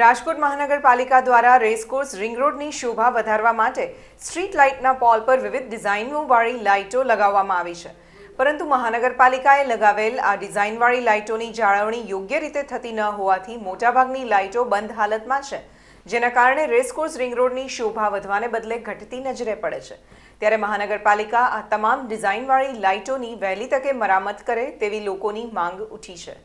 રાજકોટ મહાનગરપાલિકા દ્વારા racecourse ring રોડની શોભા વધારવા માટે સ્ટ્રીટ લાઇટના પોલ પર વિવિધ ડિઝાઇનોવાળી લાઇટો લગાવવામાં આવી છે પરંતુ મહાનગરપાલિકાએ લગાવેલ આ ડિઝાઇનવાળી લાઇટોની જાળવણી યોગ્ય રીતે થતી ન હોવાથી મોટાભાગની લાઇટો બંધ હાલતમાં છે જેના કારણે રેસકોર્સ રિંગ રોડની શોભા વધવાને બદલે ઘટતી નજરે પડે છે ત્યારે મહાનગરપાલિકા આ તમામ ડિઝાઇનવાળી લાઇટોની વહેલી તકે મરામત કરે તેવી લોકોની માંગ ઉઠી છે